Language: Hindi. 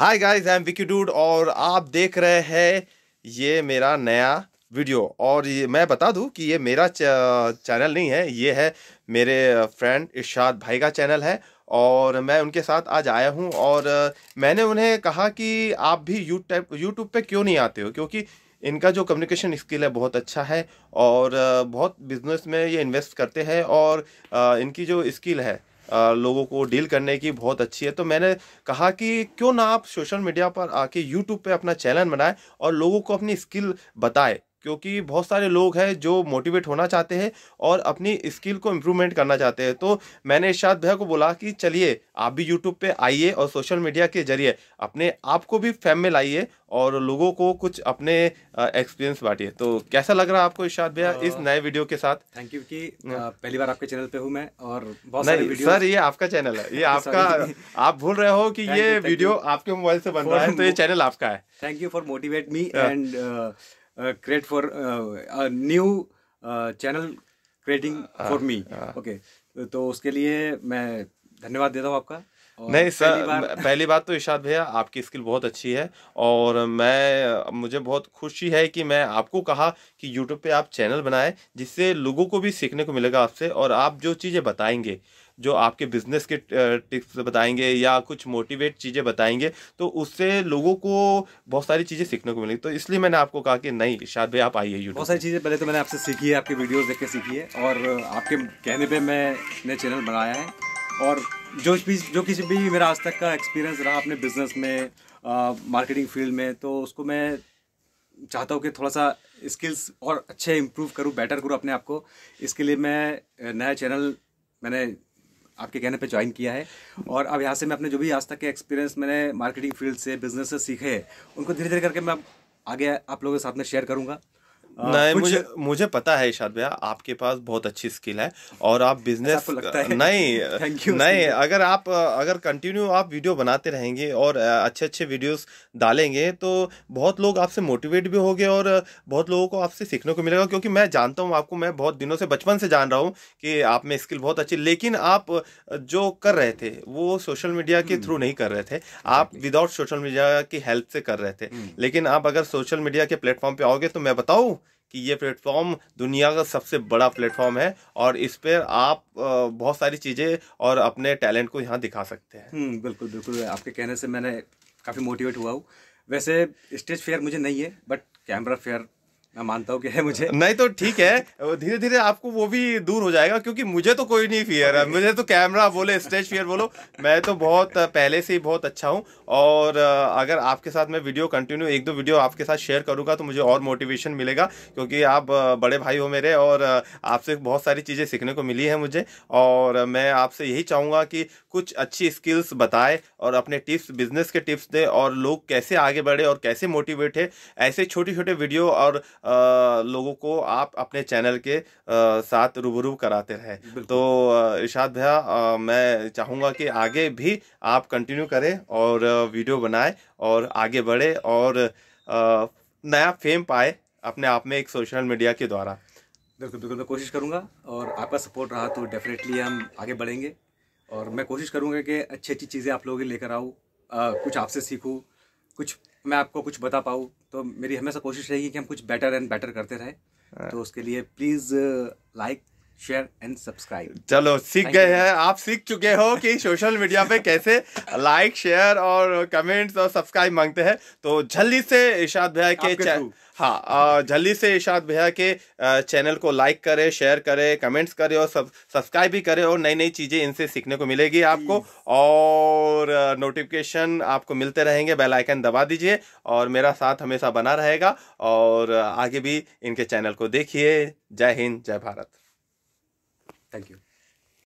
Hi guys I am Vicky dude और आप देख रहे हैं ये मेरा नया वीडियो और ये मैं बता दूं कि ये मेरा चैनल नहीं है ये है मेरे फ्रेंड इर्शाद भाई का चैनल है और मैं उनके साथ आज आया हूं और मैंने उन्हें कहा कि आप भी यूट्यूब यूट्यूब पे क्यों नहीं आते हो क्योंकि इनका जो कम्युनिकेशन स्किल है बहुत अच्छा है और बहुत बिजनेस में ये इन्वेस्ट करते हैं और इनकी जो स्किल है लोगों को डील करने की बहुत अच्छी है तो मैंने कहा कि क्यों ना आप सोशल मीडिया पर आके यूट्यूब पर अपना चैनल बनाएं और लोगों को अपनी स्किल बताएं क्योंकि बहुत सारे लोग हैं जो मोटिवेट होना चाहते हैं और अपनी स्किल को इम्प्रूवमेंट करना चाहते हैं तो मैंने इर्शाद भैया को बोला कि चलिए आप भी यूट्यूब पे आइए और सोशल मीडिया के जरिए अपने आप को भी फैम में लाइए और लोगों को कुछ अपने एक्सपीरियंस बांटिए तो कैसा लग रहा है आपको इर्शाद भैया इस नए वीडियो के साथ थैंक यू कि पहली बार आपके चैनल पे हूँ मैं और बहुत सारे सर ये आपका चैनल है ये आपका आप भूल रहे हो कि ये वीडियो आपके मोबाइल से बन रहा है तो ये चैनल आपका है thank you for motivate me and create for a new channel creating for me okay तो उसके लिए मैं धन्यवाद देता हूँ आपका नहीं सर पहली, पहली बात तो इशाद भैया आपकी स्किल बहुत अच्छी है और मैं मुझे बहुत खुशी है कि मैं आपको कहा कि यूट्यूब पे आप चैनल बनाएं जिससे लोगों को भी सीखने को मिलेगा आपसे और आप जो चीज़ें बताएंगे जो आपके बिजनेस के टिप्स बताएंगे या कुछ मोटिवेट चीज़ें बताएंगे तो उससे लोगों को बहुत सारी चीज़ें सीखने को मिलेगी तो इसलिए मैंने आपको कहा कि नहीं इशाद भाई आप आइए यूट्यूब बहुत सारी चीज़ें पहले तो मैंने आपसे सीखी है आपके वीडियोज़ देख के सीखी है और आपके कहने पर मैंने चैनल बनाया है और जो भी जो किसी भी मेरा आज तक का एक्सपीरियंस रहा अपने बिजनेस में मार्केटिंग फील्ड में तो उसको मैं चाहता हूँ कि थोड़ा सा स्किल्स और अच्छे इम्प्रूव करूँ बेटर करूँ अपने आप को इसके लिए मैं नया चैनल मैंने आपके कहने पे ज्वाइन किया है और अब यहाँ से मैं अपने जो भी आज तक के एक्सपीरियंस मैंने मार्केटिंग फील्ड से बिजनेस से सीखे हैं उनको धीरे धीरे करके मैं आगे आप लोगों के साथ में शेयर करूँगा नहीं मुझे मुझे पता है इशाद भैया आपके पास बहुत अच्छी स्किल है और आप बिजनेस तो नहीं नहीं अगर आप अगर कंटिन्यू आप वीडियो बनाते रहेंगे और अच्छे अच्छे वीडियोस डालेंगे तो बहुत लोग आपसे मोटिवेट भी होंगे और बहुत लोगों को आपसे सीखने को मिलेगा क्योंकि मैं जानता हूँ आपको मैं बहुत दिनों से बचपन से जान रहा हूँ कि आप में स्किल बहुत अच्छी लेकिन आप जो कर रहे थे वो सोशल मीडिया के थ्रू हम्म। नहीं कर रहे थे आप विदाउट सोशल मीडिया की हेल्प से कर रहे थे हम्म। लेकिन आप अगर सोशल मीडिया के प्लेटफॉर्म पर आओगे तो मैं बताऊँ कि ये प्लेटफॉर्म दुनिया का सबसे बड़ा प्लेटफॉर्म है और इस पर आप बहुत सारी चीज़ें और अपने टैलेंट को यहाँ दिखा सकते हैं हम्म, बिल्कुल बिल्कुल आपके कहने से मैंने काफ़ी मोटिवेट हुआ हूँ वैसे स्टेज फेयर मुझे नहीं है बट कैमरा फेयर मैं मानता हूँ कि है मुझे नहीं तो ठीक है धीरे धीरे आपको वो भी दूर हो जाएगा क्योंकि मुझे तो कोई नहीं फियर है मुझे तो कैमरा बोले स्टेज फियर बोलो मैं तो बहुत पहले से ही बहुत अच्छा हूँ और अगर आपके साथ मैं वीडियो कंटिन्यू एक दो वीडियो आपके साथ शेयर करूँगा तो मुझे और मोटिवेशन मिलेगा क्योंकि आप बड़े भाई हो मेरे और आपसे बहुत सारी चीज़ें सीखने को मिली है मुझे और मैं आपसे यही चाहूँगा कि कुछ अच्छी स्किल्स बताए और अपने टिप्स बिजनेस के टिप्स दें और लोग कैसे आगे बढ़े और कैसे मोटिवेट है ऐसे छोटे छोटे वीडियो और लोगों को आप अपने चैनल के साथ रूबरू कराते रहे तो इशाद भैया मैं चाहूँगा कि आगे भी आप कंटिन्यू करें और वीडियो बनाएं और आगे बढ़े और नया फेम पाए अपने आप में एक सोशल मीडिया के द्वारा बिल्कुल बिल्कुल मैं कोशिश करूँगा और आपका सपोर्ट रहा तो डेफिनेटली हम आगे बढ़ेंगे और मैं कोशिश करूँगा कि अच्छी अच्छी चीज़ें आप लोगों के लेकर आऊँ कुछ आपसे सीखूँ कुछ मैं आपको कुछ बता पाऊँ तो मेरी हमेशा कोशिश रहेगी कि हम कुछ बेटर एंड बेटर करते रहे हाँ। तो उसके लिए please like uh, share and subscribe चलो सीख गए हैं आप सीख चुके हो कि सोशल मीडिया पे कैसे लाइक शेयर और कमेंट्स और सब्सक्राइब मांगते हैं तो जल्दी से इशाद भैया के हाँ जल्दी से इशाद भैया के चैनल को लाइक करें शेयर करें कमेंट्स करें और सब सब्सक्राइब भी करें और नई नई चीज़ें इनसे सीखने को मिलेगी आपको और नोटिफिकेशन आपको मिलते रहेंगे बेल आइकन दबा दीजिए और मेरा साथ हमेशा बना रहेगा और आगे भी इनके चैनल को देखिए जय हिंद जय भारत थैंक यू